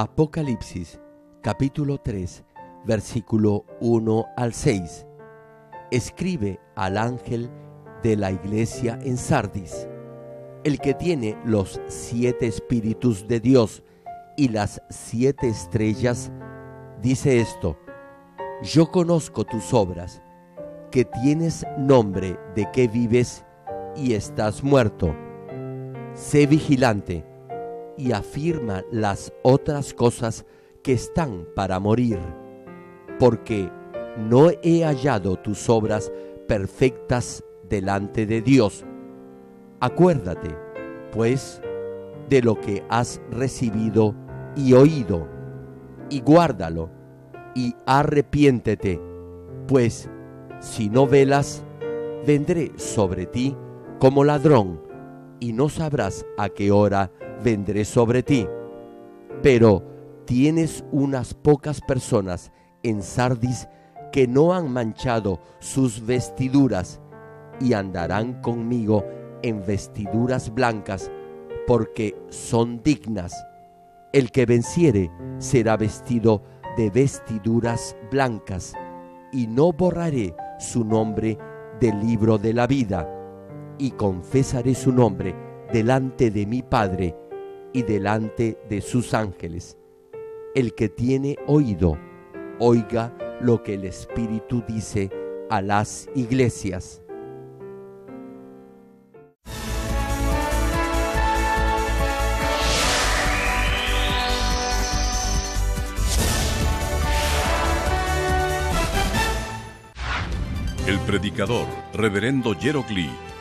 Apocalipsis capítulo 3 versículo 1 al 6. Escribe al ángel de la iglesia en Sardis, el que tiene los siete espíritus de Dios y las siete estrellas, dice esto, yo conozco tus obras, que tienes nombre de que vives y estás muerto. Sé vigilante y afirma las otras cosas que están para morir, porque no he hallado tus obras perfectas delante de Dios. Acuérdate, pues, de lo que has recibido y oído, y guárdalo, y arrepiéntete, pues si no velas, vendré sobre ti como ladrón, y no sabrás a qué hora vendré sobre ti. Pero tienes unas pocas personas en Sardis que no han manchado sus vestiduras y andarán conmigo en vestiduras blancas porque son dignas. El que venciere será vestido de vestiduras blancas y no borraré su nombre del libro de la vida y confesaré su nombre delante de mi Padre y delante de sus ángeles. El que tiene oído, oiga lo que el Espíritu dice a las iglesias. El predicador, reverendo Yero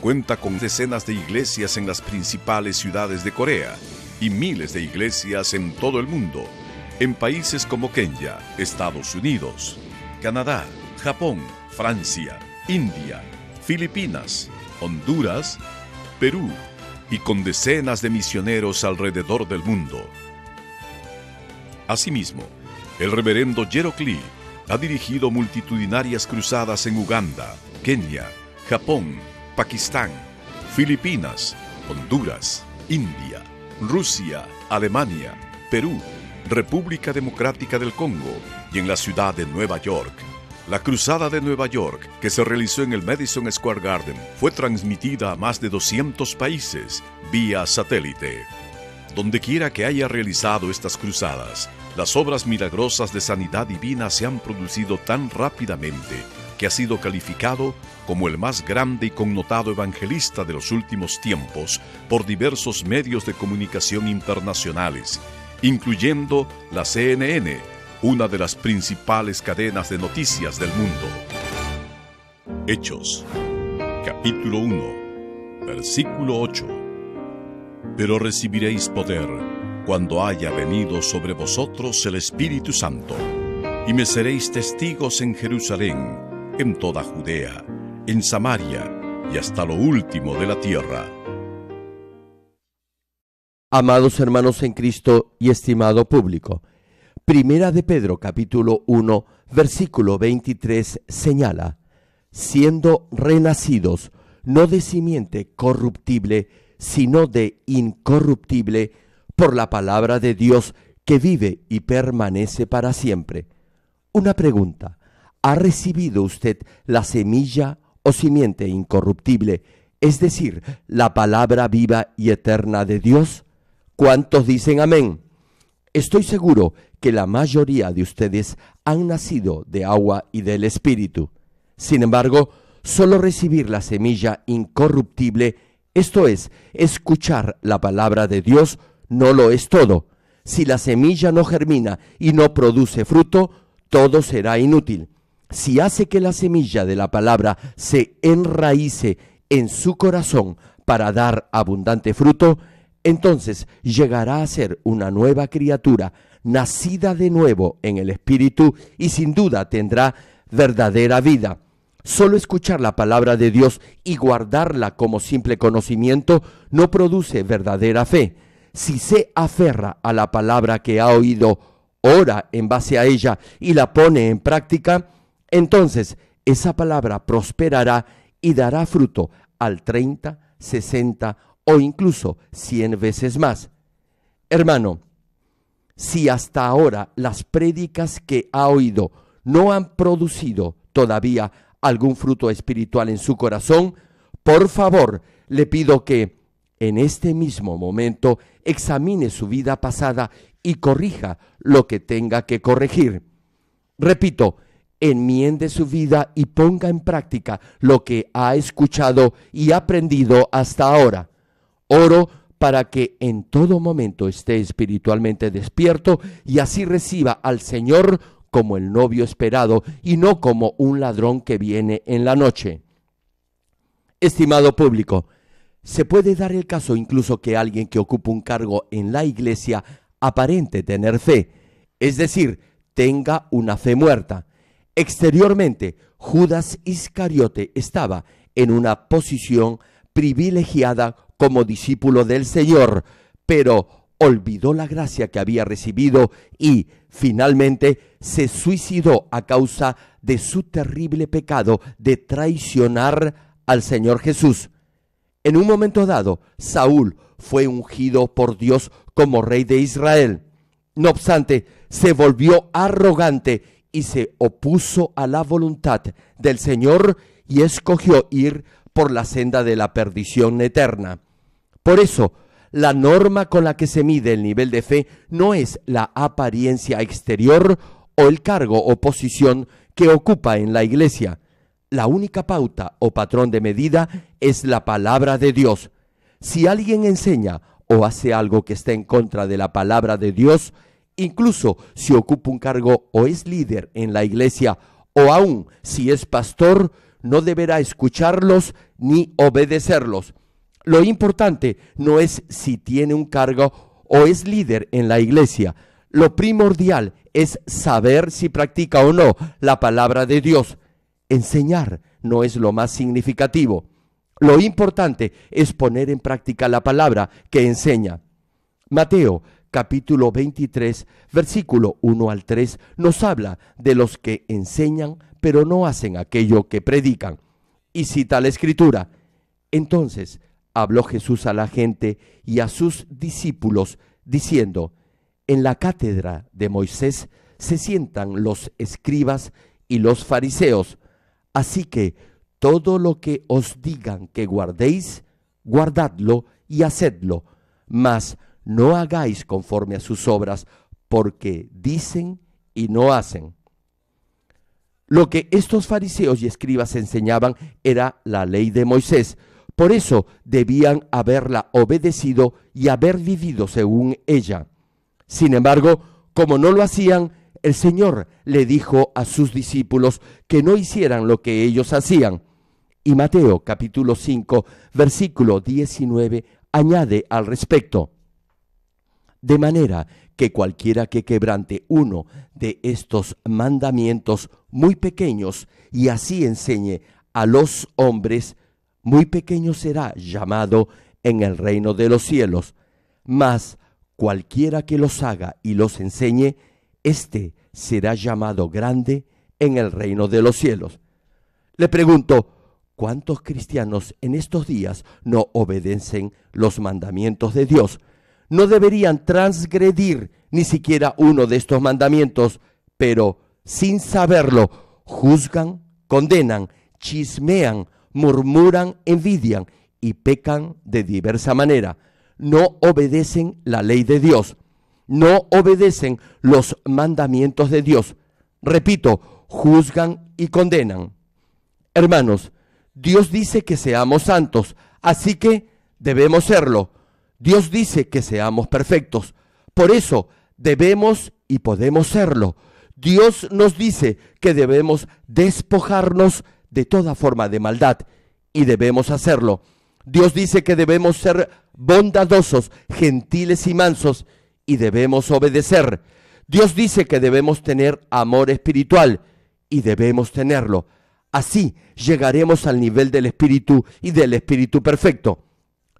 Cuenta con decenas de iglesias en las principales ciudades de Corea y miles de iglesias en todo el mundo, en países como Kenia, Estados Unidos, Canadá, Japón, Francia, India, Filipinas, Honduras, Perú y con decenas de misioneros alrededor del mundo. Asimismo, el reverendo Jerok ha dirigido multitudinarias cruzadas en Uganda, Kenia, Japón, Pakistán, Filipinas, Honduras, India, Rusia, Alemania, Perú, República Democrática del Congo y en la ciudad de Nueva York. La Cruzada de Nueva York, que se realizó en el Madison Square Garden, fue transmitida a más de 200 países vía satélite. Donde quiera que haya realizado estas cruzadas, las obras milagrosas de sanidad divina se han producido tan rápidamente que ha sido calificado como el más grande y connotado evangelista de los últimos tiempos por diversos medios de comunicación internacionales, incluyendo la CNN, una de las principales cadenas de noticias del mundo. Hechos, capítulo 1, versículo 8. Pero recibiréis poder cuando haya venido sobre vosotros el Espíritu Santo, y me seréis testigos en Jerusalén en toda Judea, en Samaria y hasta lo último de la tierra. Amados hermanos en Cristo y estimado público, Primera de Pedro capítulo 1 versículo 23 señala, siendo renacidos no de simiente corruptible, sino de incorruptible, por la palabra de Dios que vive y permanece para siempre. Una pregunta, ha recibido usted la semilla o simiente incorruptible, es decir, la palabra viva y eterna de Dios? ¿Cuántos dicen amén? Estoy seguro que la mayoría de ustedes han nacido de agua y del Espíritu. Sin embargo, solo recibir la semilla incorruptible, esto es, escuchar la palabra de Dios, no lo es todo. Si la semilla no germina y no produce fruto, todo será inútil si hace que la semilla de la palabra se enraíce en su corazón para dar abundante fruto, entonces llegará a ser una nueva criatura, nacida de nuevo en el Espíritu y sin duda tendrá verdadera vida. Solo escuchar la palabra de Dios y guardarla como simple conocimiento no produce verdadera fe. Si se aferra a la palabra que ha oído, ora en base a ella y la pone en práctica, entonces, esa palabra prosperará y dará fruto al 30, 60 o incluso 100 veces más. Hermano, si hasta ahora las prédicas que ha oído no han producido todavía algún fruto espiritual en su corazón, por favor, le pido que en este mismo momento examine su vida pasada y corrija lo que tenga que corregir. Repito, enmiende su vida y ponga en práctica lo que ha escuchado y aprendido hasta ahora. Oro para que en todo momento esté espiritualmente despierto y así reciba al Señor como el novio esperado y no como un ladrón que viene en la noche. Estimado público, se puede dar el caso incluso que alguien que ocupa un cargo en la iglesia aparente tener fe, es decir, tenga una fe muerta. Exteriormente, Judas Iscariote estaba en una posición privilegiada como discípulo del Señor, pero olvidó la gracia que había recibido y finalmente se suicidó a causa de su terrible pecado de traicionar al Señor Jesús. En un momento dado, Saúl fue ungido por Dios como rey de Israel. No obstante, se volvió arrogante y se opuso a la voluntad del Señor y escogió ir por la senda de la perdición eterna. Por eso, la norma con la que se mide el nivel de fe no es la apariencia exterior o el cargo o posición que ocupa en la iglesia. La única pauta o patrón de medida es la palabra de Dios. Si alguien enseña o hace algo que está en contra de la palabra de Dios, incluso si ocupa un cargo o es líder en la iglesia, o aún si es pastor, no deberá escucharlos ni obedecerlos. Lo importante no es si tiene un cargo o es líder en la iglesia. Lo primordial es saber si practica o no la palabra de Dios. Enseñar no es lo más significativo. Lo importante es poner en práctica la palabra que enseña. Mateo capítulo 23, versículo 1 al 3, nos habla de los que enseñan pero no hacen aquello que predican. Y cita la escritura. Entonces habló Jesús a la gente y a sus discípulos, diciendo, En la cátedra de Moisés se sientan los escribas y los fariseos. Así que todo lo que os digan que guardéis, guardadlo y hacedlo, mas no hagáis conforme a sus obras, porque dicen y no hacen. Lo que estos fariseos y escribas enseñaban era la ley de Moisés. Por eso debían haberla obedecido y haber vivido según ella. Sin embargo, como no lo hacían, el Señor le dijo a sus discípulos que no hicieran lo que ellos hacían. Y Mateo capítulo 5, versículo 19 añade al respecto, de manera que cualquiera que quebrante uno de estos mandamientos muy pequeños y así enseñe a los hombres, muy pequeño será llamado en el reino de los cielos. Mas cualquiera que los haga y los enseñe, éste será llamado grande en el reino de los cielos. Le pregunto, ¿cuántos cristianos en estos días no obedecen los mandamientos de Dios? no deberían transgredir ni siquiera uno de estos mandamientos, pero sin saberlo, juzgan, condenan, chismean, murmuran, envidian y pecan de diversa manera. No obedecen la ley de Dios, no obedecen los mandamientos de Dios. Repito, juzgan y condenan. Hermanos, Dios dice que seamos santos, así que debemos serlo Dios dice que seamos perfectos. Por eso debemos y podemos serlo. Dios nos dice que debemos despojarnos de toda forma de maldad y debemos hacerlo. Dios dice que debemos ser bondadosos, gentiles y mansos y debemos obedecer. Dios dice que debemos tener amor espiritual y debemos tenerlo. Así llegaremos al nivel del espíritu y del espíritu perfecto.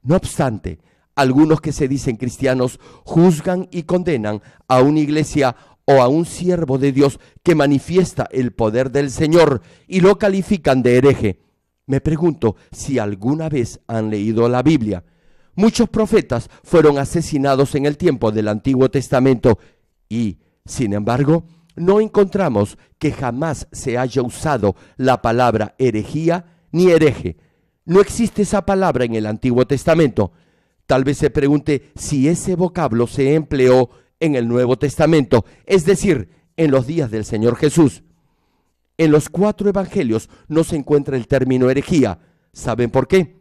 No obstante, algunos que se dicen cristianos juzgan y condenan a una iglesia o a un siervo de Dios que manifiesta el poder del Señor y lo califican de hereje. Me pregunto si alguna vez han leído la Biblia. Muchos profetas fueron asesinados en el tiempo del Antiguo Testamento y, sin embargo, no encontramos que jamás se haya usado la palabra herejía ni hereje. No existe esa palabra en el Antiguo Testamento. Tal vez se pregunte si ese vocablo se empleó en el Nuevo Testamento, es decir, en los días del Señor Jesús. En los cuatro evangelios no se encuentra el término herejía. ¿Saben por qué?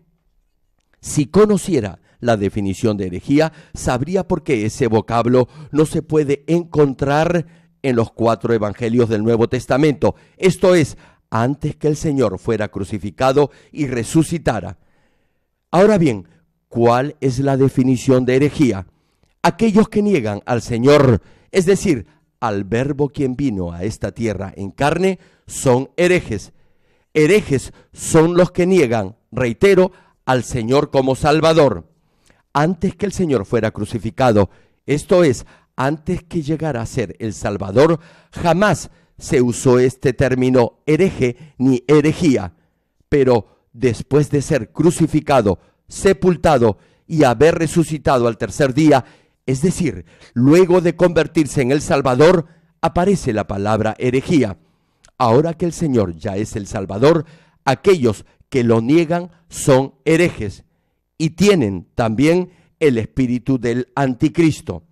Si conociera la definición de herejía, sabría por qué ese vocablo no se puede encontrar en los cuatro evangelios del Nuevo Testamento. Esto es, antes que el Señor fuera crucificado y resucitara. Ahora bien, ¿Cuál es la definición de herejía? Aquellos que niegan al Señor, es decir, al verbo quien vino a esta tierra en carne, son herejes. Herejes son los que niegan, reitero, al Señor como Salvador. Antes que el Señor fuera crucificado, esto es, antes que llegara a ser el Salvador, jamás se usó este término hereje ni herejía. Pero después de ser crucificado, sepultado y haber resucitado al tercer día, es decir, luego de convertirse en el Salvador, aparece la palabra herejía. Ahora que el Señor ya es el Salvador, aquellos que lo niegan son herejes y tienen también el espíritu del anticristo.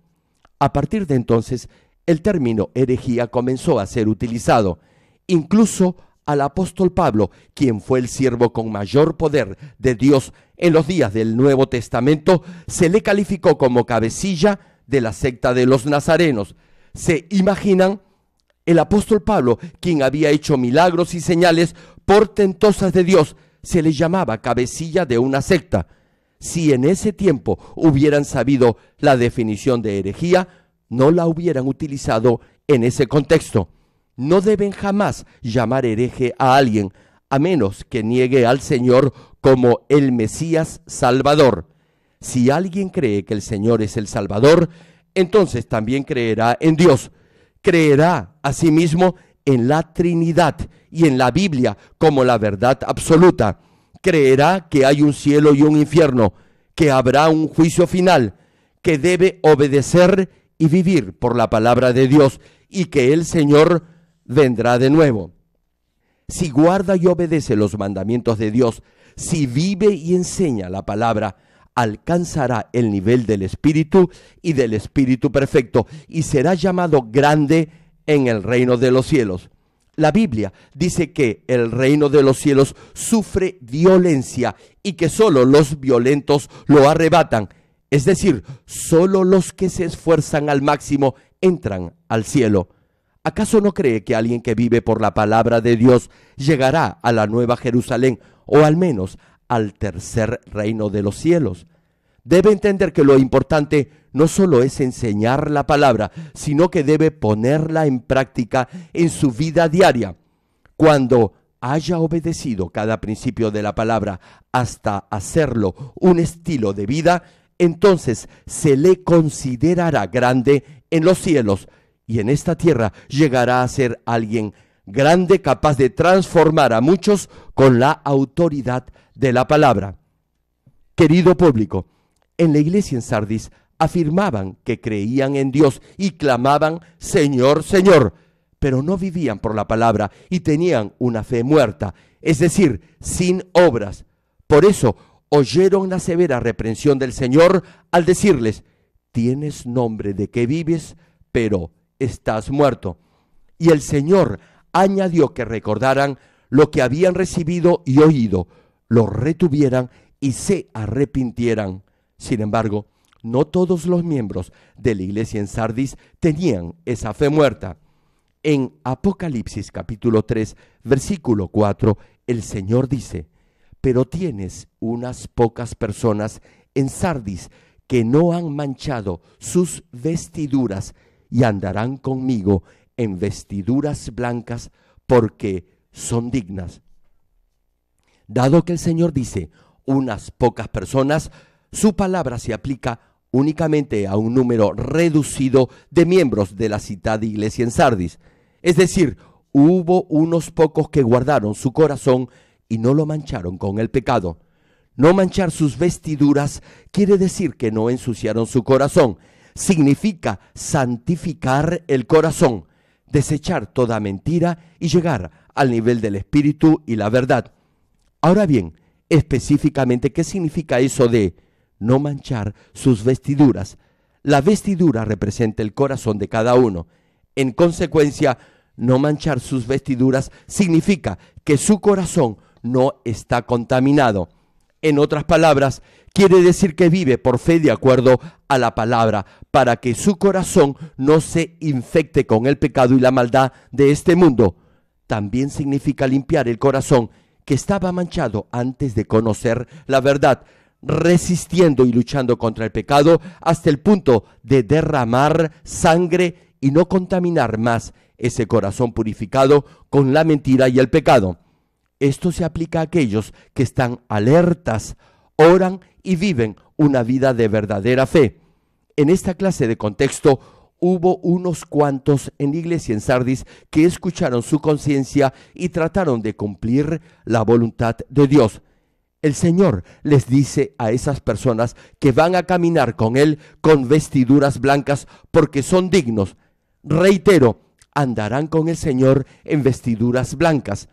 A partir de entonces, el término herejía comenzó a ser utilizado, incluso al apóstol Pablo, quien fue el siervo con mayor poder de Dios en los días del Nuevo Testamento se le calificó como cabecilla de la secta de los nazarenos. ¿Se imaginan? El apóstol Pablo, quien había hecho milagros y señales portentosas de Dios, se le llamaba cabecilla de una secta. Si en ese tiempo hubieran sabido la definición de herejía, no la hubieran utilizado en ese contexto. No deben jamás llamar hereje a alguien, a menos que niegue al Señor como el Mesías Salvador. Si alguien cree que el Señor es el Salvador, entonces también creerá en Dios. Creerá asimismo en la Trinidad y en la Biblia como la verdad absoluta. Creerá que hay un cielo y un infierno, que habrá un juicio final, que debe obedecer y vivir por la palabra de Dios y que el Señor vendrá de nuevo si guarda y obedece los mandamientos de Dios, si vive y enseña la palabra, alcanzará el nivel del Espíritu y del Espíritu perfecto y será llamado grande en el reino de los cielos. La Biblia dice que el reino de los cielos sufre violencia y que sólo los violentos lo arrebatan. Es decir, sólo los que se esfuerzan al máximo entran al cielo. ¿Acaso no cree que alguien que vive por la palabra de Dios llegará a la nueva Jerusalén o al menos al tercer reino de los cielos? Debe entender que lo importante no solo es enseñar la palabra, sino que debe ponerla en práctica en su vida diaria. Cuando haya obedecido cada principio de la palabra hasta hacerlo un estilo de vida, entonces se le considerará grande en los cielos, y en esta tierra llegará a ser alguien grande capaz de transformar a muchos con la autoridad de la palabra. Querido público, en la iglesia en Sardis afirmaban que creían en Dios y clamaban Señor, Señor, pero no vivían por la palabra y tenían una fe muerta, es decir, sin obras. Por eso oyeron la severa reprensión del Señor al decirles, tienes nombre de que vives, pero estás muerto. Y el Señor añadió que recordaran lo que habían recibido y oído, lo retuvieran y se arrepintieran. Sin embargo, no todos los miembros de la iglesia en Sardis tenían esa fe muerta. En Apocalipsis capítulo 3, versículo 4, el Señor dice, pero tienes unas pocas personas en Sardis que no han manchado sus vestiduras y andarán conmigo en vestiduras blancas porque son dignas. Dado que el Señor dice unas pocas personas, su palabra se aplica únicamente a un número reducido de miembros de la de iglesia en Sardis. Es decir, hubo unos pocos que guardaron su corazón y no lo mancharon con el pecado. No manchar sus vestiduras quiere decir que no ensuciaron su corazón, significa santificar el corazón, desechar toda mentira y llegar al nivel del espíritu y la verdad. Ahora bien, específicamente, ¿qué significa eso de no manchar sus vestiduras? La vestidura representa el corazón de cada uno. En consecuencia, no manchar sus vestiduras significa que su corazón no está contaminado. En otras palabras, Quiere decir que vive por fe de acuerdo a la palabra, para que su corazón no se infecte con el pecado y la maldad de este mundo. También significa limpiar el corazón que estaba manchado antes de conocer la verdad, resistiendo y luchando contra el pecado hasta el punto de derramar sangre y no contaminar más ese corazón purificado con la mentira y el pecado. Esto se aplica a aquellos que están alertas oran y viven una vida de verdadera fe. En esta clase de contexto hubo unos cuantos en iglesia en Sardis que escucharon su conciencia y trataron de cumplir la voluntad de Dios. El Señor les dice a esas personas que van a caminar con Él con vestiduras blancas porque son dignos. Reitero, andarán con el Señor en vestiduras blancas.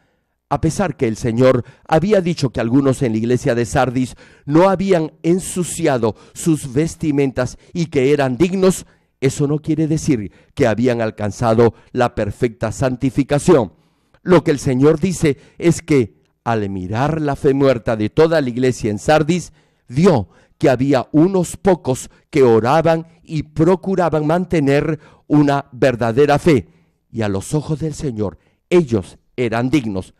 A pesar que el Señor había dicho que algunos en la iglesia de Sardis no habían ensuciado sus vestimentas y que eran dignos, eso no quiere decir que habían alcanzado la perfecta santificación. Lo que el Señor dice es que al mirar la fe muerta de toda la iglesia en Sardis, vio que había unos pocos que oraban y procuraban mantener una verdadera fe. Y a los ojos del Señor, ellos eran dignos.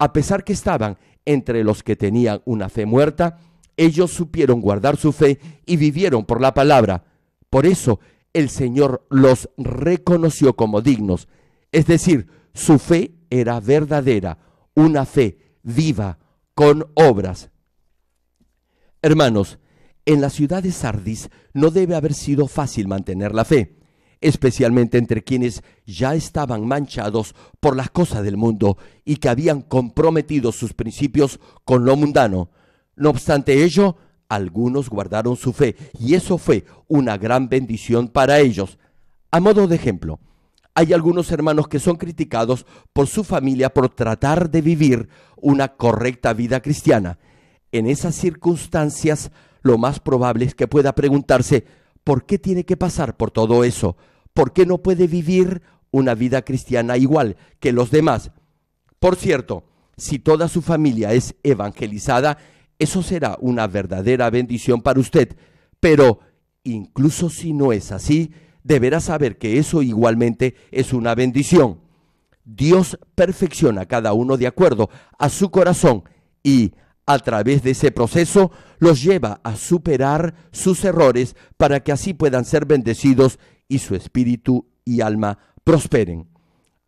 A pesar que estaban entre los que tenían una fe muerta, ellos supieron guardar su fe y vivieron por la palabra. Por eso el Señor los reconoció como dignos. Es decir, su fe era verdadera, una fe viva, con obras. Hermanos, en la ciudad de Sardis no debe haber sido fácil mantener la fe especialmente entre quienes ya estaban manchados por las cosas del mundo y que habían comprometido sus principios con lo mundano. No obstante ello, algunos guardaron su fe y eso fue una gran bendición para ellos. A modo de ejemplo, hay algunos hermanos que son criticados por su familia por tratar de vivir una correcta vida cristiana. En esas circunstancias, lo más probable es que pueda preguntarse, ¿por qué tiene que pasar por todo eso? ¿por qué no puede vivir una vida cristiana igual que los demás? Por cierto, si toda su familia es evangelizada, eso será una verdadera bendición para usted. Pero incluso si no es así, deberá saber que eso igualmente es una bendición. Dios perfecciona a cada uno de acuerdo a su corazón y a través de ese proceso los lleva a superar sus errores para que así puedan ser bendecidos y su espíritu y alma prosperen.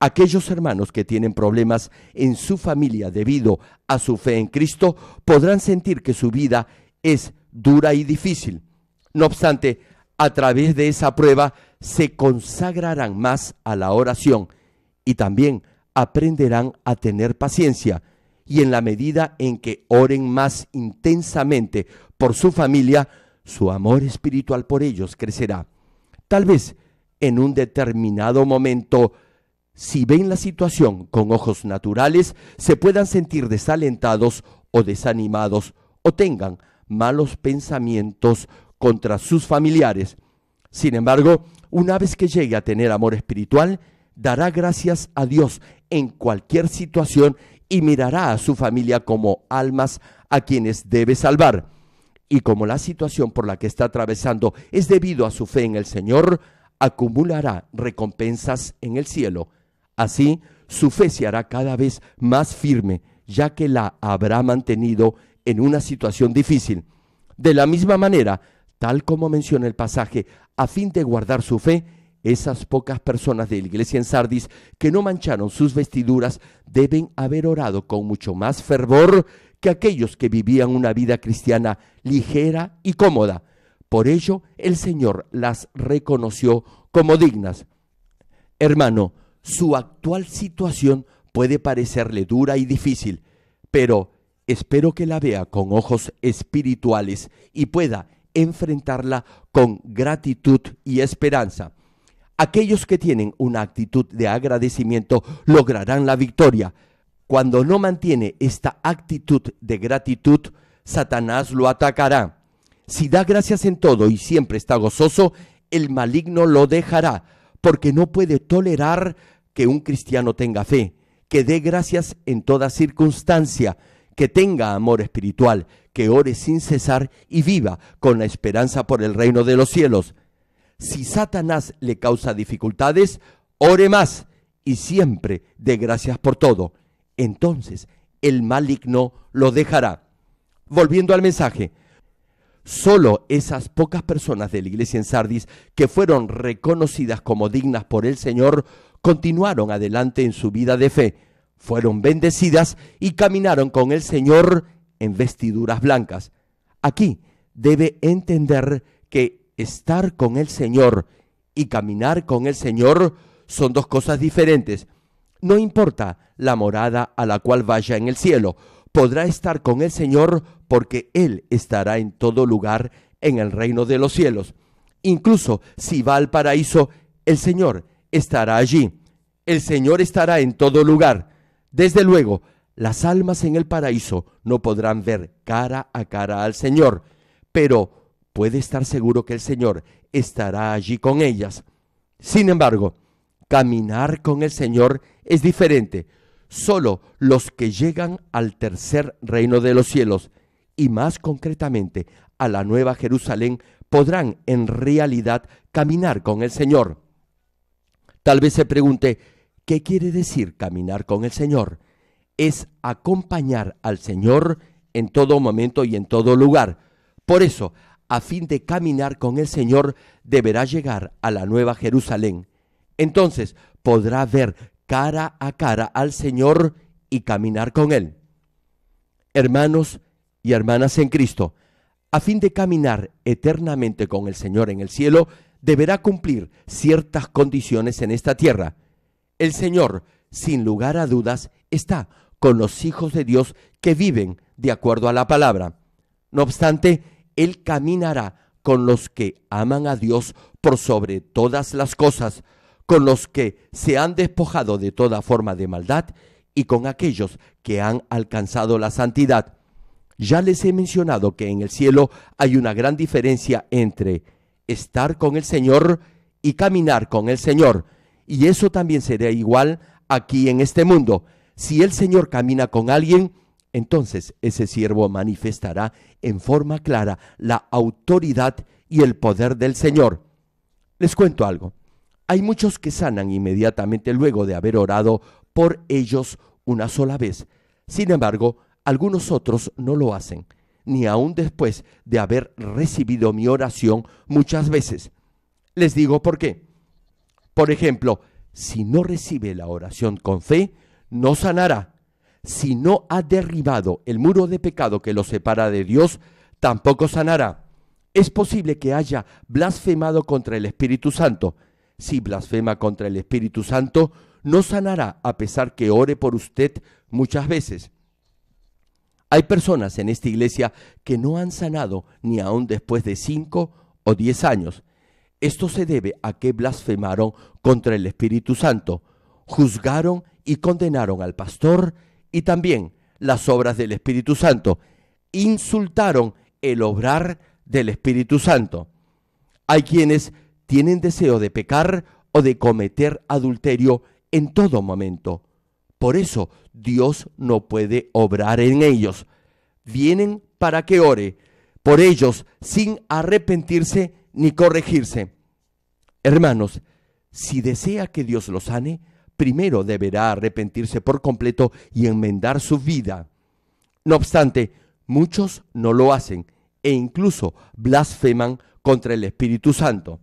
Aquellos hermanos que tienen problemas en su familia debido a su fe en Cristo podrán sentir que su vida es dura y difícil. No obstante, a través de esa prueba se consagrarán más a la oración y también aprenderán a tener paciencia y en la medida en que oren más intensamente por su familia, su amor espiritual por ellos crecerá. Tal vez en un determinado momento, si ven la situación con ojos naturales, se puedan sentir desalentados o desanimados o tengan malos pensamientos contra sus familiares. Sin embargo, una vez que llegue a tener amor espiritual, dará gracias a Dios en cualquier situación y mirará a su familia como almas a quienes debe salvar y como la situación por la que está atravesando es debido a su fe en el Señor, acumulará recompensas en el cielo. Así, su fe se hará cada vez más firme, ya que la habrá mantenido en una situación difícil. De la misma manera, tal como menciona el pasaje, a fin de guardar su fe, esas pocas personas de la iglesia en Sardis que no mancharon sus vestiduras deben haber orado con mucho más fervor que aquellos que vivían una vida cristiana ligera y cómoda. Por ello el Señor las reconoció como dignas. Hermano, su actual situación puede parecerle dura y difícil, pero espero que la vea con ojos espirituales y pueda enfrentarla con gratitud y esperanza. Aquellos que tienen una actitud de agradecimiento lograrán la victoria, cuando no mantiene esta actitud de gratitud, Satanás lo atacará. Si da gracias en todo y siempre está gozoso, el maligno lo dejará, porque no puede tolerar que un cristiano tenga fe, que dé gracias en toda circunstancia, que tenga amor espiritual, que ore sin cesar y viva con la esperanza por el reino de los cielos. Si Satanás le causa dificultades, ore más y siempre dé gracias por todo entonces el maligno lo dejará. Volviendo al mensaje, solo esas pocas personas de la iglesia en Sardis que fueron reconocidas como dignas por el Señor continuaron adelante en su vida de fe, fueron bendecidas y caminaron con el Señor en vestiduras blancas. Aquí debe entender que estar con el Señor y caminar con el Señor son dos cosas diferentes. No importa la morada a la cual vaya en el cielo, podrá estar con el Señor porque Él estará en todo lugar en el reino de los cielos. Incluso si va al paraíso, el Señor estará allí. El Señor estará en todo lugar. Desde luego, las almas en el paraíso no podrán ver cara a cara al Señor, pero puede estar seguro que el Señor estará allí con ellas. Sin embargo, Caminar con el Señor es diferente. Solo los que llegan al tercer reino de los cielos y más concretamente a la nueva Jerusalén podrán en realidad caminar con el Señor. Tal vez se pregunte, ¿qué quiere decir caminar con el Señor? Es acompañar al Señor en todo momento y en todo lugar. Por eso, a fin de caminar con el Señor, deberá llegar a la Nueva Jerusalén. Entonces podrá ver cara a cara al Señor y caminar con Él. Hermanos y hermanas en Cristo, a fin de caminar eternamente con el Señor en el cielo, deberá cumplir ciertas condiciones en esta tierra. El Señor, sin lugar a dudas, está con los hijos de Dios que viven de acuerdo a la palabra. No obstante, Él caminará con los que aman a Dios por sobre todas las cosas, con los que se han despojado de toda forma de maldad y con aquellos que han alcanzado la santidad. Ya les he mencionado que en el cielo hay una gran diferencia entre estar con el Señor y caminar con el Señor, y eso también será igual aquí en este mundo. Si el Señor camina con alguien, entonces ese siervo manifestará en forma clara la autoridad y el poder del Señor. Les cuento algo. Hay muchos que sanan inmediatamente luego de haber orado por ellos una sola vez. Sin embargo, algunos otros no lo hacen, ni aun después de haber recibido mi oración muchas veces. Les digo por qué. Por ejemplo, si no recibe la oración con fe, no sanará. Si no ha derribado el muro de pecado que lo separa de Dios, tampoco sanará. Es posible que haya blasfemado contra el Espíritu Santo, si blasfema contra el Espíritu Santo, no sanará a pesar que ore por usted muchas veces. Hay personas en esta iglesia que no han sanado ni aún después de cinco o diez años. Esto se debe a que blasfemaron contra el Espíritu Santo, juzgaron y condenaron al pastor y también las obras del Espíritu Santo, insultaron el obrar del Espíritu Santo. Hay quienes tienen deseo de pecar o de cometer adulterio en todo momento. Por eso Dios no puede obrar en ellos. Vienen para que ore por ellos sin arrepentirse ni corregirse. Hermanos, si desea que Dios los sane, primero deberá arrepentirse por completo y enmendar su vida. No obstante, muchos no lo hacen e incluso blasfeman contra el Espíritu Santo.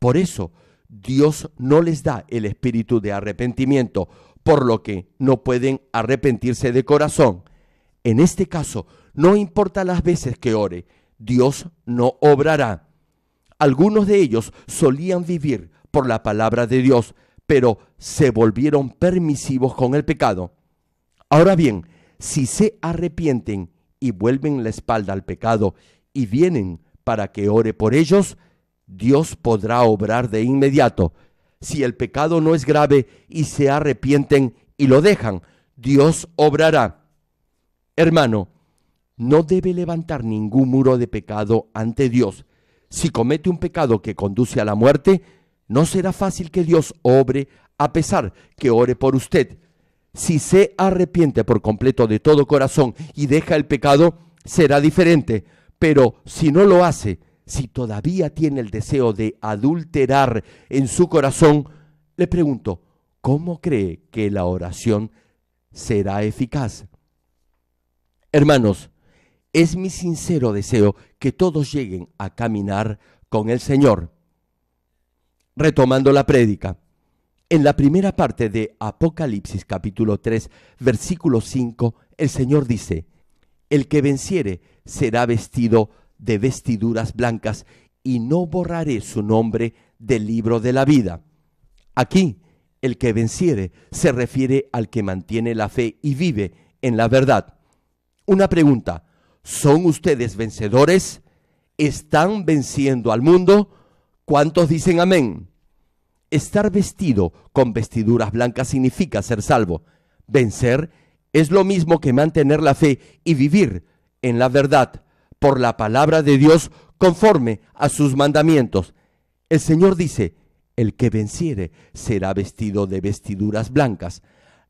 Por eso Dios no les da el espíritu de arrepentimiento, por lo que no pueden arrepentirse de corazón. En este caso, no importa las veces que ore, Dios no obrará. Algunos de ellos solían vivir por la palabra de Dios, pero se volvieron permisivos con el pecado. Ahora bien, si se arrepienten y vuelven la espalda al pecado y vienen para que ore por ellos, Dios podrá obrar de inmediato. Si el pecado no es grave y se arrepienten y lo dejan, Dios obrará. Hermano, no debe levantar ningún muro de pecado ante Dios. Si comete un pecado que conduce a la muerte, no será fácil que Dios obre a pesar que ore por usted. Si se arrepiente por completo de todo corazón y deja el pecado, será diferente. Pero si no lo hace, si todavía tiene el deseo de adulterar en su corazón, le pregunto, ¿cómo cree que la oración será eficaz? Hermanos, es mi sincero deseo que todos lleguen a caminar con el Señor. Retomando la prédica, en la primera parte de Apocalipsis capítulo 3, versículo 5, el Señor dice, El que venciere será vestido de vestiduras blancas, y no borraré su nombre del libro de la vida. Aquí, el que venciere se refiere al que mantiene la fe y vive en la verdad. Una pregunta, ¿son ustedes vencedores? ¿Están venciendo al mundo? ¿Cuántos dicen amén? Estar vestido con vestiduras blancas significa ser salvo. Vencer es lo mismo que mantener la fe y vivir en la verdad por la palabra de Dios conforme a sus mandamientos. El Señor dice, el que venciere será vestido de vestiduras blancas.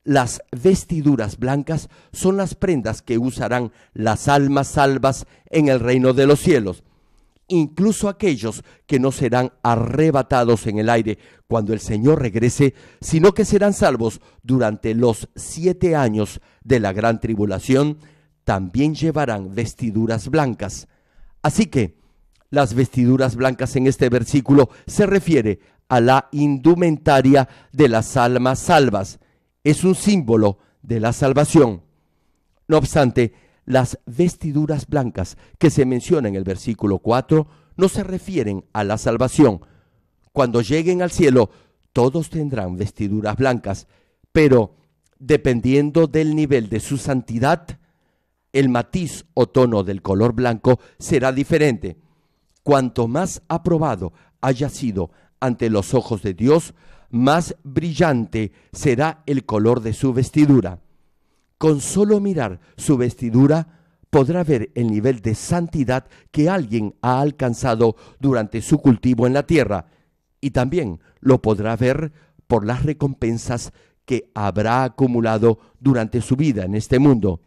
Las vestiduras blancas son las prendas que usarán las almas salvas en el reino de los cielos incluso aquellos que no serán arrebatados en el aire cuando el Señor regrese, sino que serán salvos durante los siete años de la gran tribulación, también llevarán vestiduras blancas. Así que las vestiduras blancas en este versículo se refiere a la indumentaria de las almas salvas. Es un símbolo de la salvación. No obstante, las vestiduras blancas que se menciona en el versículo 4 no se refieren a la salvación. Cuando lleguen al cielo, todos tendrán vestiduras blancas, pero dependiendo del nivel de su santidad, el matiz o tono del color blanco será diferente. Cuanto más aprobado haya sido ante los ojos de Dios, más brillante será el color de su vestidura. Con solo mirar su vestidura podrá ver el nivel de santidad que alguien ha alcanzado durante su cultivo en la tierra y también lo podrá ver por las recompensas que habrá acumulado durante su vida en este mundo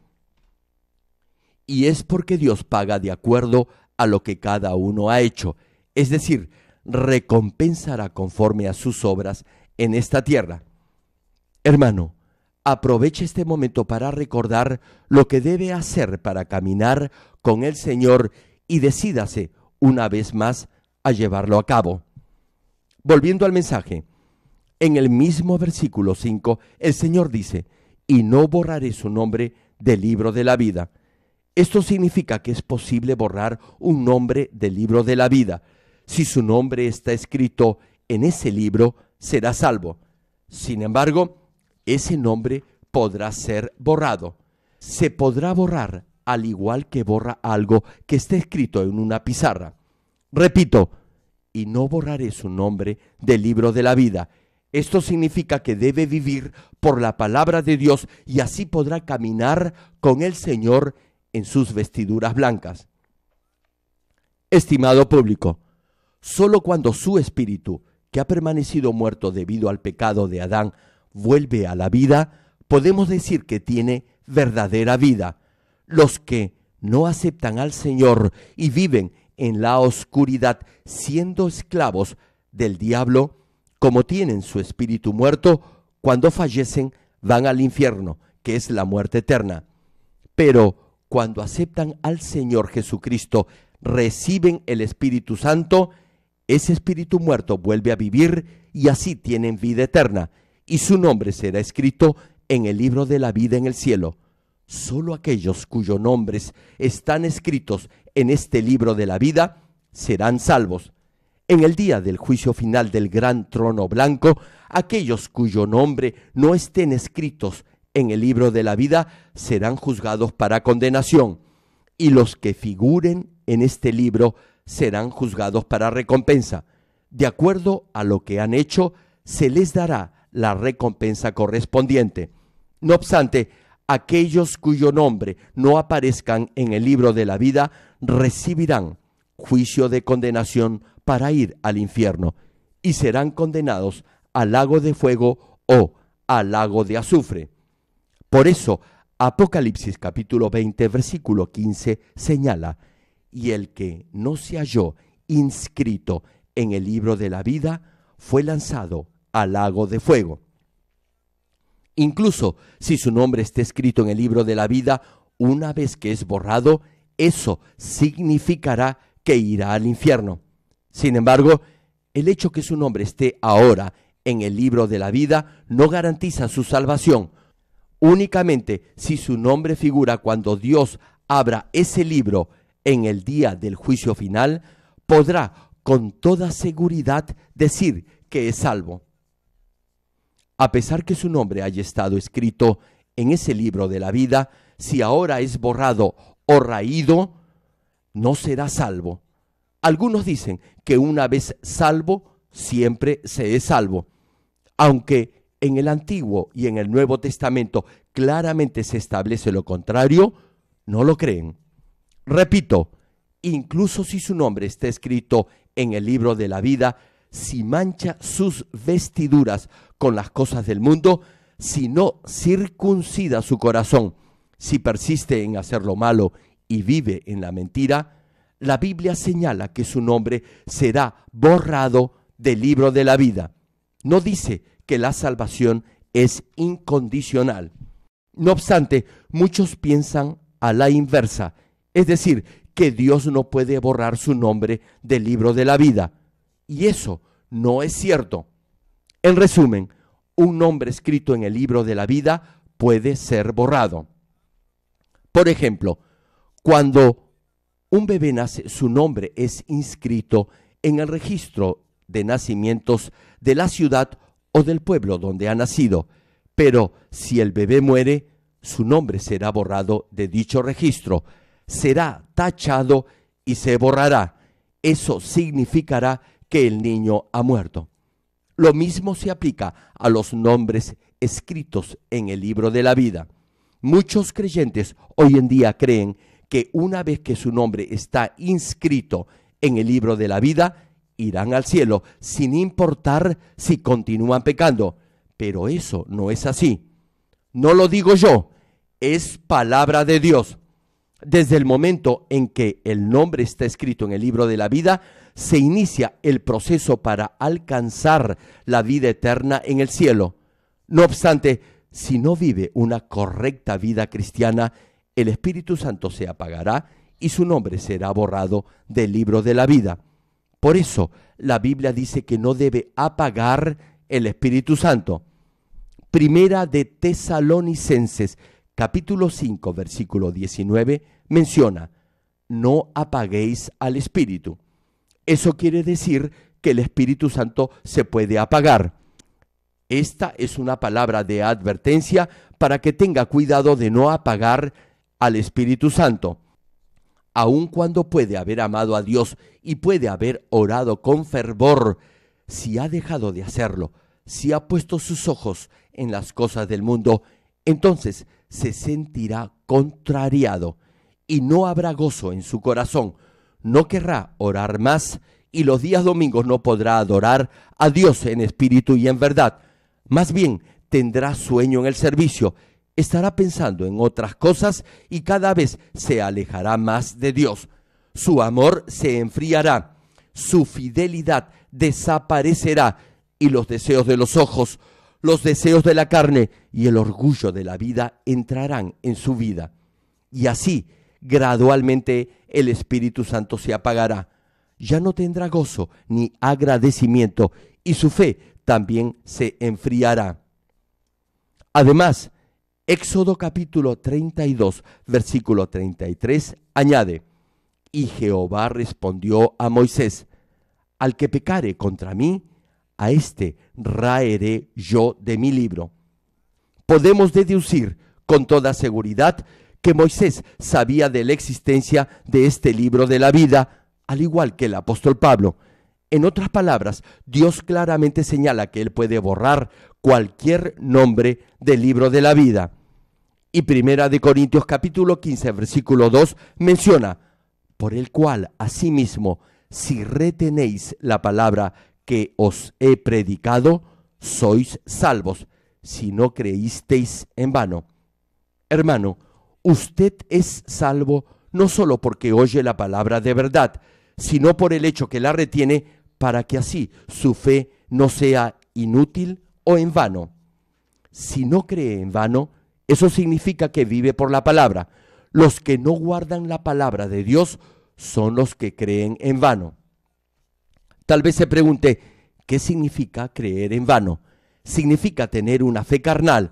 y es porque Dios paga de acuerdo a lo que cada uno ha hecho, es decir, recompensará conforme a sus obras en esta tierra. Hermano, aproveche este momento para recordar lo que debe hacer para caminar con el Señor y decídase una vez más a llevarlo a cabo. Volviendo al mensaje, en el mismo versículo 5, el Señor dice, y no borraré su nombre del libro de la vida. Esto significa que es posible borrar un nombre del libro de la vida. Si su nombre está escrito en ese libro, será salvo. Sin embargo, ese nombre podrá ser borrado. Se podrá borrar al igual que borra algo que esté escrito en una pizarra. Repito, y no borraré su nombre del libro de la vida. Esto significa que debe vivir por la palabra de Dios y así podrá caminar con el Señor en sus vestiduras blancas. Estimado público, sólo cuando su espíritu, que ha permanecido muerto debido al pecado de Adán, vuelve a la vida, podemos decir que tiene verdadera vida. Los que no aceptan al Señor y viven en la oscuridad siendo esclavos del diablo, como tienen su espíritu muerto, cuando fallecen van al infierno, que es la muerte eterna. Pero cuando aceptan al Señor Jesucristo, reciben el Espíritu Santo, ese espíritu muerto vuelve a vivir y así tienen vida eterna, y su nombre será escrito en el libro de la vida en el cielo. Solo aquellos cuyos nombres están escritos en este libro de la vida serán salvos. En el día del juicio final del gran trono blanco, aquellos cuyo nombre no estén escritos en el libro de la vida serán juzgados para condenación, y los que figuren en este libro serán juzgados para recompensa. De acuerdo a lo que han hecho, se les dará la recompensa correspondiente. No obstante, aquellos cuyo nombre no aparezcan en el libro de la vida recibirán juicio de condenación para ir al infierno y serán condenados al lago de fuego o al lago de azufre. Por eso, Apocalipsis capítulo 20, versículo 15 señala, y el que no se halló inscrito en el libro de la vida fue lanzado al lago de fuego. Incluso si su nombre esté escrito en el libro de la vida, una vez que es borrado, eso significará que irá al infierno. Sin embargo, el hecho que su nombre esté ahora en el libro de la vida no garantiza su salvación, Únicamente si su nombre figura cuando Dios abra ese libro en el día del juicio final, podrá con toda seguridad decir que es salvo. A pesar que su nombre haya estado escrito en ese libro de la vida, si ahora es borrado o raído, no será salvo. Algunos dicen que una vez salvo, siempre se es salvo, aunque en el Antiguo y en el Nuevo Testamento claramente se establece lo contrario, no lo creen. Repito, incluso si su nombre está escrito en el libro de la vida, si mancha sus vestiduras con las cosas del mundo, si no circuncida su corazón, si persiste en hacer lo malo y vive en la mentira, la Biblia señala que su nombre será borrado del libro de la vida. No dice que la salvación es incondicional. No obstante, muchos piensan a la inversa, es decir, que Dios no puede borrar su nombre del libro de la vida. Y eso no es cierto. En resumen, un nombre escrito en el libro de la vida puede ser borrado. Por ejemplo, cuando un bebé nace, su nombre es inscrito en el registro de nacimientos de la ciudad o del pueblo donde ha nacido, pero si el bebé muere, su nombre será borrado de dicho registro, será tachado y se borrará. Eso significará que el niño ha muerto. Lo mismo se aplica a los nombres escritos en el libro de la vida. Muchos creyentes hoy en día creen que una vez que su nombre está inscrito en el libro de la vida, irán al cielo, sin importar si continúan pecando. Pero eso no es así. No lo digo yo, es palabra de Dios. Desde el momento en que el nombre está escrito en el libro de la vida, se inicia el proceso para alcanzar la vida eterna en el cielo. No obstante, si no vive una correcta vida cristiana, el Espíritu Santo se apagará y su nombre será borrado del libro de la vida. Por eso la Biblia dice que no debe apagar el Espíritu Santo. Primera de Tesalonicenses, capítulo 5, versículo 19, menciona, no apaguéis al Espíritu. Eso quiere decir que el Espíritu Santo se puede apagar. Esta es una palabra de advertencia para que tenga cuidado de no apagar al Espíritu Santo aun cuando puede haber amado a Dios y puede haber orado con fervor, si ha dejado de hacerlo, si ha puesto sus ojos en las cosas del mundo, entonces se sentirá contrariado y no habrá gozo en su corazón. No querrá orar más y los días domingos no podrá adorar a Dios en espíritu y en verdad. Más bien tendrá sueño en el servicio estará pensando en otras cosas y cada vez se alejará más de Dios. Su amor se enfriará, su fidelidad desaparecerá y los deseos de los ojos, los deseos de la carne y el orgullo de la vida entrarán en su vida. Y así, gradualmente, el Espíritu Santo se apagará. Ya no tendrá gozo ni agradecimiento y su fe también se enfriará. Además, Éxodo capítulo 32, versículo 33, añade, Y Jehová respondió a Moisés, Al que pecare contra mí, a éste raeré yo de mi libro. Podemos deducir con toda seguridad que Moisés sabía de la existencia de este libro de la vida, al igual que el apóstol Pablo. En otras palabras, Dios claramente señala que Él puede borrar cualquier nombre del libro de la vida. Y Primera de Corintios capítulo 15, versículo 2 menciona, por el cual asimismo, si retenéis la palabra que os he predicado, sois salvos, si no creísteis en vano. Hermano, usted es salvo no solo porque oye la palabra de verdad, sino por el hecho que la retiene para que así su fe no sea inútil o en vano. Si no cree en vano, eso significa que vive por la palabra. Los que no guardan la palabra de Dios son los que creen en vano. Tal vez se pregunte, ¿qué significa creer en vano? Significa tener una fe carnal.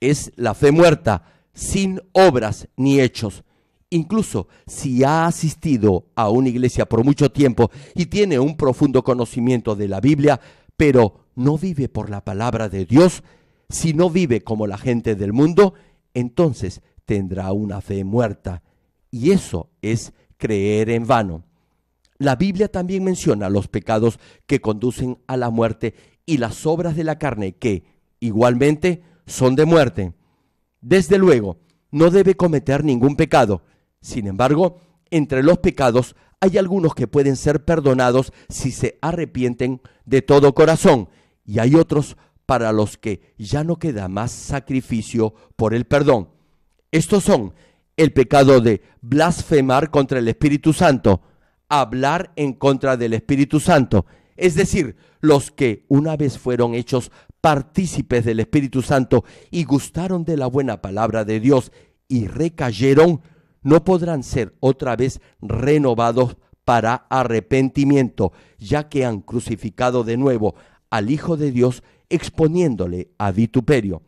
Es la fe muerta, sin obras ni hechos. Incluso si ha asistido a una iglesia por mucho tiempo y tiene un profundo conocimiento de la Biblia, pero no vive por la palabra de Dios, si no vive como la gente del mundo, entonces tendrá una fe muerta. Y eso es creer en vano. La Biblia también menciona los pecados que conducen a la muerte y las obras de la carne que, igualmente, son de muerte. Desde luego, no debe cometer ningún pecado. Sin embargo, entre los pecados hay algunos que pueden ser perdonados si se arrepienten de todo corazón y hay otros para los que ya no queda más sacrificio por el perdón. Estos son el pecado de blasfemar contra el Espíritu Santo, hablar en contra del Espíritu Santo, es decir, los que una vez fueron hechos partícipes del Espíritu Santo y gustaron de la buena palabra de Dios y recayeron, no podrán ser otra vez renovados para arrepentimiento, ya que han crucificado de nuevo al Hijo de Dios exponiéndole a vituperio.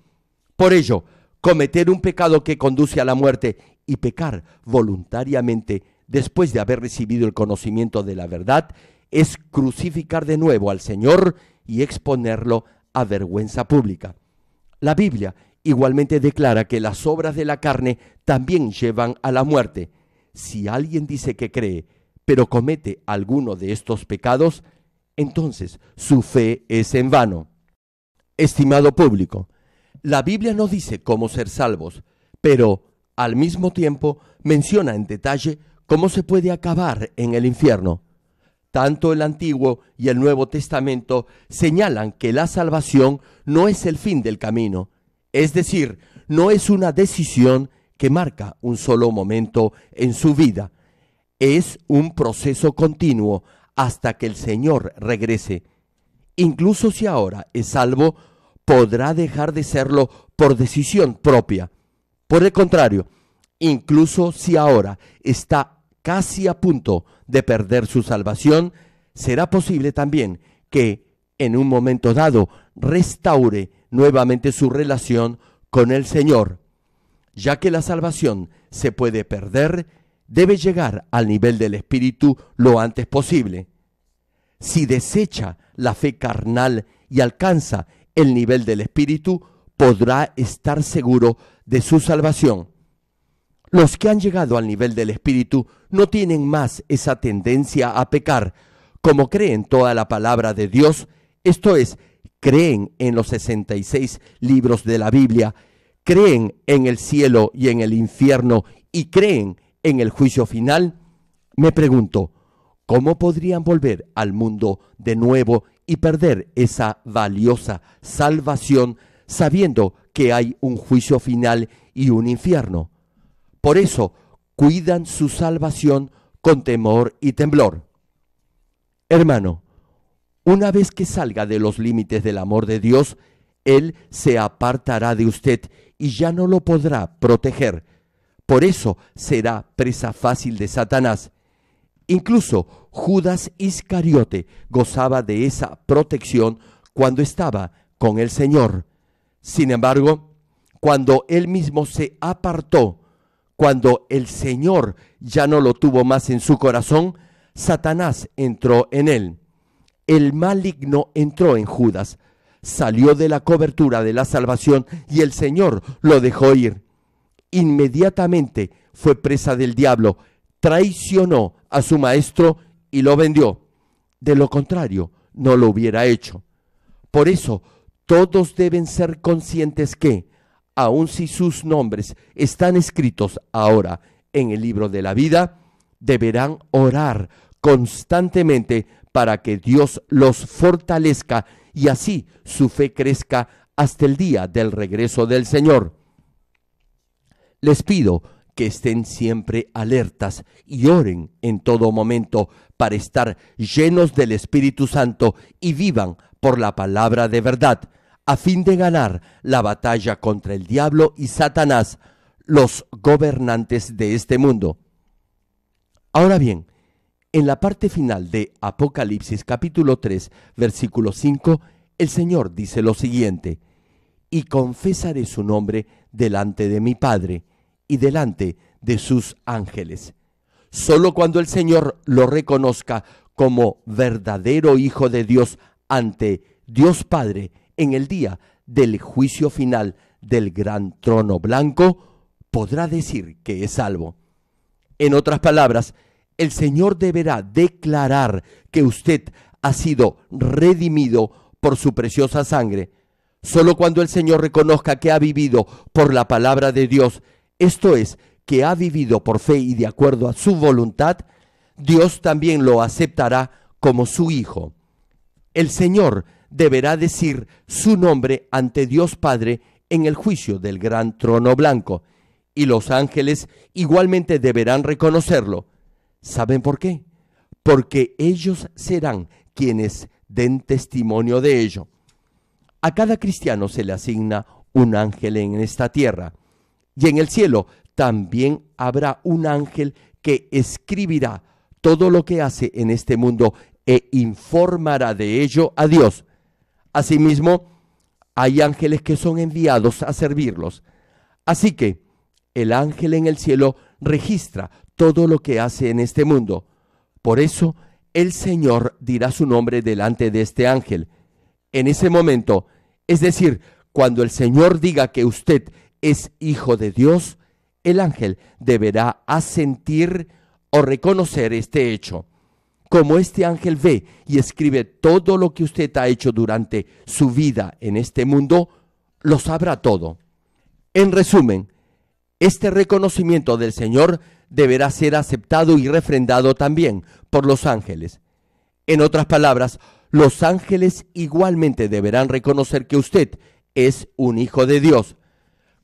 Por ello, cometer un pecado que conduce a la muerte y pecar voluntariamente después de haber recibido el conocimiento de la verdad es crucificar de nuevo al Señor y exponerlo a vergüenza pública. La Biblia igualmente declara que las obras de la carne también llevan a la muerte. Si alguien dice que cree, pero comete alguno de estos pecados, entonces su fe es en vano. Estimado público, la Biblia no dice cómo ser salvos, pero al mismo tiempo menciona en detalle cómo se puede acabar en el infierno. Tanto el Antiguo y el Nuevo Testamento señalan que la salvación no es el fin del camino, es decir, no es una decisión que marca un solo momento en su vida, es un proceso continuo hasta que el Señor regrese. Incluso si ahora es salvo, podrá dejar de serlo por decisión propia. Por el contrario, incluso si ahora está casi a punto de perder su salvación, será posible también que en un momento dado restaure nuevamente su relación con el Señor. Ya que la salvación se puede perder, debe llegar al nivel del Espíritu lo antes posible si desecha la fe carnal y alcanza el nivel del Espíritu, podrá estar seguro de su salvación. Los que han llegado al nivel del Espíritu no tienen más esa tendencia a pecar, como creen toda la palabra de Dios, esto es, creen en los 66 libros de la Biblia, creen en el cielo y en el infierno y creen en el juicio final, me pregunto, ¿Cómo podrían volver al mundo de nuevo y perder esa valiosa salvación sabiendo que hay un juicio final y un infierno? Por eso cuidan su salvación con temor y temblor. Hermano, una vez que salga de los límites del amor de Dios, Él se apartará de usted y ya no lo podrá proteger. Por eso será presa fácil de Satanás Incluso Judas Iscariote gozaba de esa protección cuando estaba con el Señor. Sin embargo, cuando él mismo se apartó, cuando el Señor ya no lo tuvo más en su corazón, Satanás entró en él. El maligno entró en Judas, salió de la cobertura de la salvación y el Señor lo dejó ir. Inmediatamente fue presa del diablo traicionó a su maestro y lo vendió. De lo contrario, no lo hubiera hecho. Por eso, todos deben ser conscientes que, aun si sus nombres están escritos ahora en el libro de la vida, deberán orar constantemente para que Dios los fortalezca y así su fe crezca hasta el día del regreso del Señor. Les pido que estén siempre alertas y oren en todo momento para estar llenos del Espíritu Santo y vivan por la palabra de verdad, a fin de ganar la batalla contra el diablo y Satanás, los gobernantes de este mundo. Ahora bien, en la parte final de Apocalipsis capítulo 3, versículo 5, el Señor dice lo siguiente, y confesaré su nombre delante de mi Padre, y delante de sus ángeles. Solo cuando el Señor lo reconozca como verdadero Hijo de Dios ante Dios Padre en el día del juicio final del gran trono blanco, podrá decir que es salvo. En otras palabras, el Señor deberá declarar que usted ha sido redimido por su preciosa sangre. Solo cuando el Señor reconozca que ha vivido por la palabra de Dios esto es, que ha vivido por fe y de acuerdo a su voluntad, Dios también lo aceptará como su Hijo. El Señor deberá decir su nombre ante Dios Padre en el juicio del gran trono blanco, y los ángeles igualmente deberán reconocerlo. ¿Saben por qué? Porque ellos serán quienes den testimonio de ello. A cada cristiano se le asigna un ángel en esta tierra. Y en el cielo también habrá un ángel que escribirá todo lo que hace en este mundo e informará de ello a Dios. Asimismo, hay ángeles que son enviados a servirlos. Así que el ángel en el cielo registra todo lo que hace en este mundo. Por eso el Señor dirá su nombre delante de este ángel. En ese momento, es decir, cuando el Señor diga que usted es hijo de Dios, el ángel deberá asentir o reconocer este hecho. Como este ángel ve y escribe todo lo que usted ha hecho durante su vida en este mundo, lo sabrá todo. En resumen, este reconocimiento del Señor deberá ser aceptado y refrendado también por los ángeles. En otras palabras, los ángeles igualmente deberán reconocer que usted es un hijo de Dios,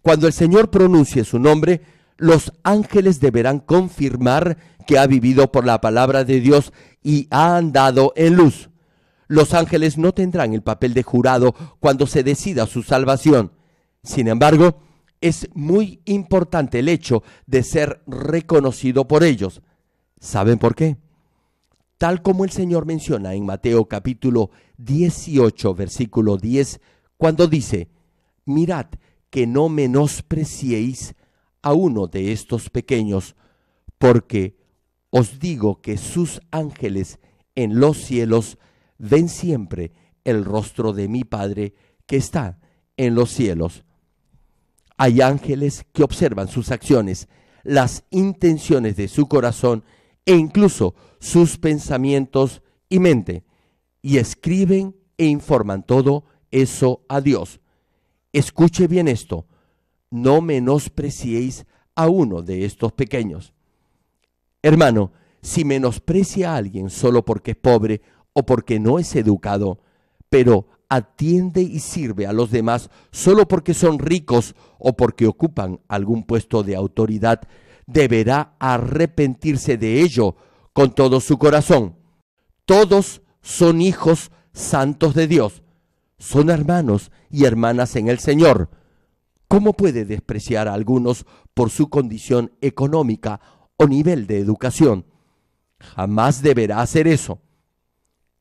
cuando el Señor pronuncie su nombre, los ángeles deberán confirmar que ha vivido por la palabra de Dios y ha andado en luz. Los ángeles no tendrán el papel de jurado cuando se decida su salvación. Sin embargo, es muy importante el hecho de ser reconocido por ellos. ¿Saben por qué? Tal como el Señor menciona en Mateo capítulo 18, versículo 10, cuando dice, mirad que no menospreciéis a uno de estos pequeños, porque os digo que sus ángeles en los cielos ven siempre el rostro de mi Padre que está en los cielos. Hay ángeles que observan sus acciones, las intenciones de su corazón e incluso sus pensamientos y mente, y escriben e informan todo eso a Dios. Escuche bien esto, no menospreciéis a uno de estos pequeños. Hermano, si menosprecia a alguien solo porque es pobre o porque no es educado, pero atiende y sirve a los demás solo porque son ricos o porque ocupan algún puesto de autoridad, deberá arrepentirse de ello con todo su corazón. Todos son hijos santos de Dios, son hermanos y hermanas en el Señor. ¿Cómo puede despreciar a algunos por su condición económica o nivel de educación? Jamás deberá hacer eso.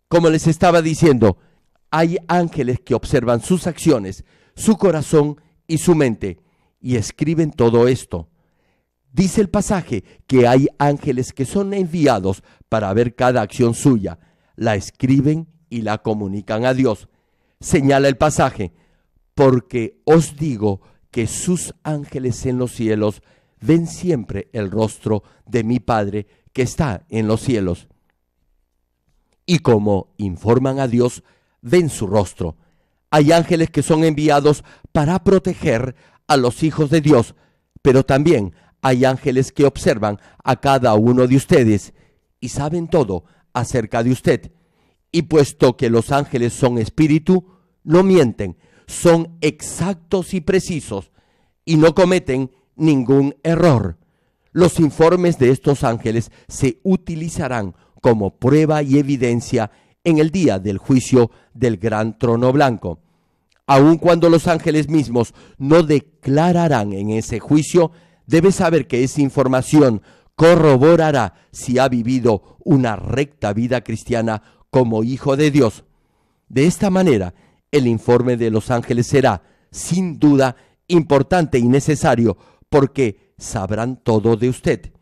Como les estaba diciendo, hay ángeles que observan sus acciones, su corazón y su mente y escriben todo esto. Dice el pasaje que hay ángeles que son enviados para ver cada acción suya, la escriben y la comunican a Dios señala el pasaje, porque os digo que sus ángeles en los cielos ven siempre el rostro de mi Padre que está en los cielos. Y como informan a Dios, ven su rostro. Hay ángeles que son enviados para proteger a los hijos de Dios, pero también hay ángeles que observan a cada uno de ustedes y saben todo acerca de usted. Y puesto que los ángeles son espíritu, no mienten, son exactos y precisos y no cometen ningún error. Los informes de estos ángeles se utilizarán como prueba y evidencia en el día del juicio del gran trono blanco. Aun cuando los ángeles mismos no declararán en ese juicio, debes saber que esa información corroborará si ha vivido una recta vida cristiana como hijo de Dios. De esta manera, el informe de Los Ángeles será, sin duda, importante y necesario, porque sabrán todo de usted.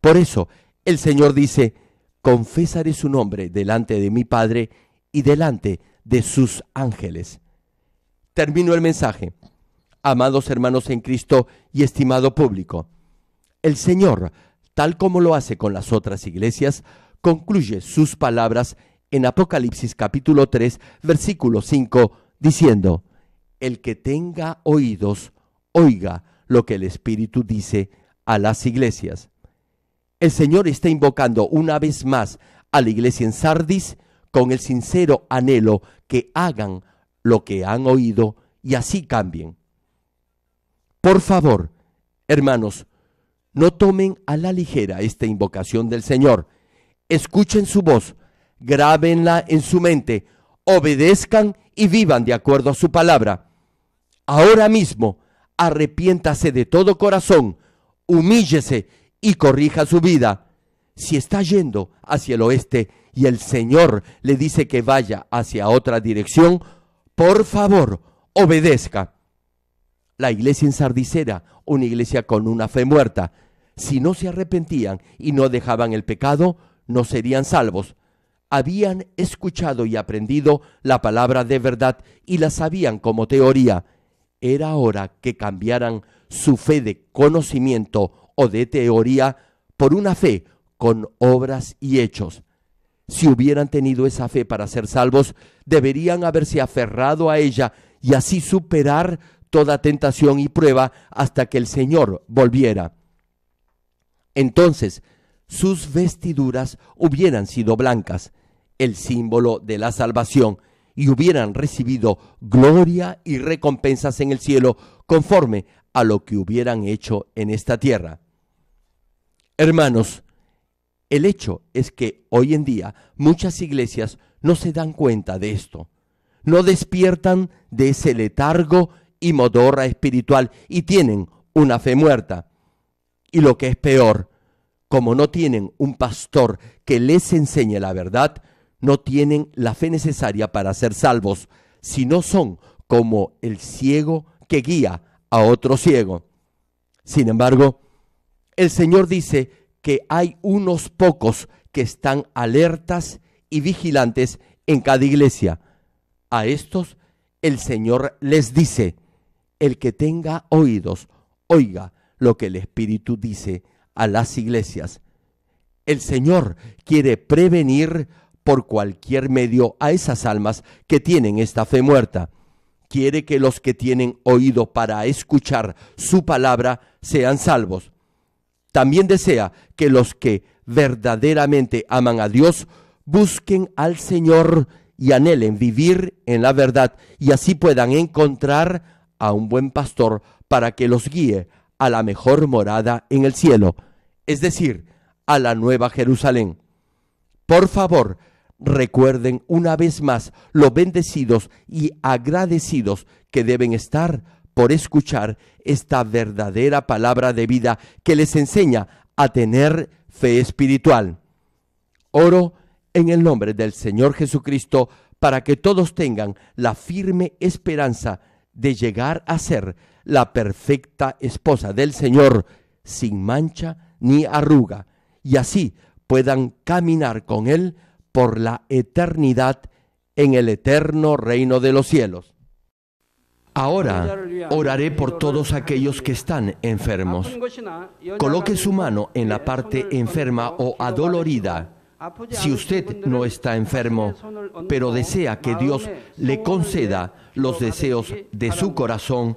Por eso, el Señor dice, confesaré su nombre delante de mi Padre y delante de sus ángeles. Termino el mensaje. Amados hermanos en Cristo y estimado público, el Señor, tal como lo hace con las otras iglesias, concluye sus palabras en Apocalipsis capítulo 3, versículo 5, diciendo, El que tenga oídos, oiga lo que el Espíritu dice a las iglesias. El Señor está invocando una vez más a la iglesia en Sardis con el sincero anhelo que hagan lo que han oído y así cambien. Por favor, hermanos, no tomen a la ligera esta invocación del Señor. Escuchen su voz, grábenla en su mente, obedezcan y vivan de acuerdo a su palabra. Ahora mismo, arrepiéntase de todo corazón, humíllese y corrija su vida. Si está yendo hacia el oeste y el Señor le dice que vaya hacia otra dirección, por favor, obedezca. La iglesia en Sardicera, una iglesia con una fe muerta, si no se arrepentían y no dejaban el pecado, no serían salvos habían escuchado y aprendido la palabra de verdad y la sabían como teoría. Era hora que cambiaran su fe de conocimiento o de teoría por una fe con obras y hechos. Si hubieran tenido esa fe para ser salvos, deberían haberse aferrado a ella y así superar toda tentación y prueba hasta que el Señor volviera. Entonces, sus vestiduras hubieran sido blancas, el símbolo de la salvación y hubieran recibido gloria y recompensas en el cielo conforme a lo que hubieran hecho en esta tierra. Hermanos, el hecho es que hoy en día muchas iglesias no se dan cuenta de esto, no despiertan de ese letargo y modorra espiritual y tienen una fe muerta. Y lo que es peor, como no tienen un pastor que les enseñe la verdad, no tienen la fe necesaria para ser salvos, si son como el ciego que guía a otro ciego. Sin embargo, el Señor dice que hay unos pocos que están alertas y vigilantes en cada iglesia. A estos el Señor les dice, el que tenga oídos, oiga lo que el Espíritu dice a las iglesias. El Señor quiere prevenir por cualquier medio a esas almas que tienen esta fe muerta. Quiere que los que tienen oído para escuchar su palabra sean salvos. También desea que los que verdaderamente aman a Dios busquen al Señor y anhelen vivir en la verdad y así puedan encontrar a un buen pastor para que los guíe a la mejor morada en el cielo, es decir, a la nueva Jerusalén. Por favor, recuerden una vez más los bendecidos y agradecidos que deben estar por escuchar esta verdadera palabra de vida que les enseña a tener fe espiritual. Oro en el nombre del Señor Jesucristo para que todos tengan la firme esperanza de llegar a ser la perfecta esposa del Señor sin mancha ni arruga y así puedan caminar con Él por la eternidad en el eterno reino de los cielos. Ahora oraré por todos aquellos que están enfermos. Coloque su mano en la parte enferma o adolorida. Si usted no está enfermo, pero desea que Dios le conceda los deseos de su corazón,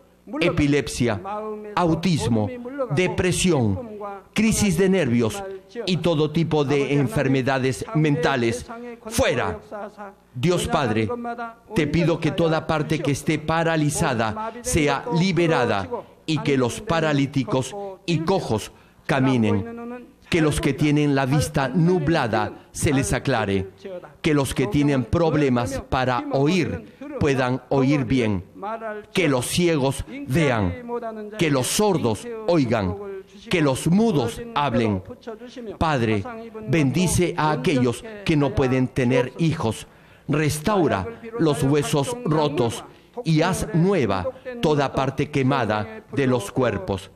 epilepsia, autismo, depresión, crisis de nervios y todo tipo de enfermedades mentales. Fuera. Dios Padre, te pido que toda parte que esté paralizada sea liberada y que los paralíticos y cojos caminen. Que los que tienen la vista nublada se les aclare. Que los que tienen problemas para oír puedan oír bien, que los ciegos vean, que los sordos oigan, que los mudos hablen. Padre, bendice a aquellos que no pueden tener hijos, restaura los huesos rotos y haz nueva toda parte quemada de los cuerpos.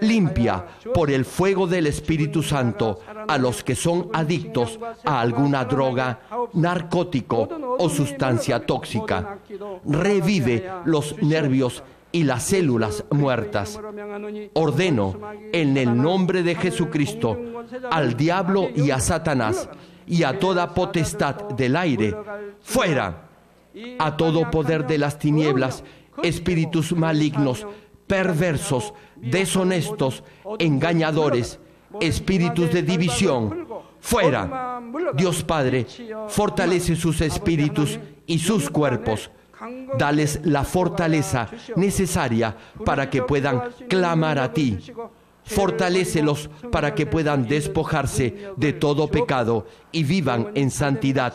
Limpia por el fuego del Espíritu Santo a los que son adictos a alguna droga, narcótico o sustancia tóxica. Revive los nervios y las células muertas. Ordeno en el nombre de Jesucristo al diablo y a Satanás y a toda potestad del aire, fuera a todo poder de las tinieblas, espíritus malignos, perversos, deshonestos, engañadores, espíritus de división, fuera. Dios Padre, fortalece sus espíritus y sus cuerpos. Dales la fortaleza necesaria para que puedan clamar a ti. Fortalécelos para que puedan despojarse de todo pecado y vivan en santidad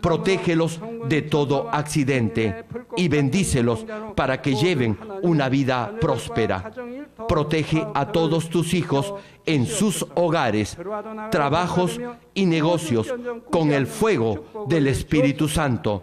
protégelos de todo accidente y bendícelos para que lleven una vida próspera. Protege a todos tus hijos en sus hogares, trabajos y negocios con el fuego del Espíritu Santo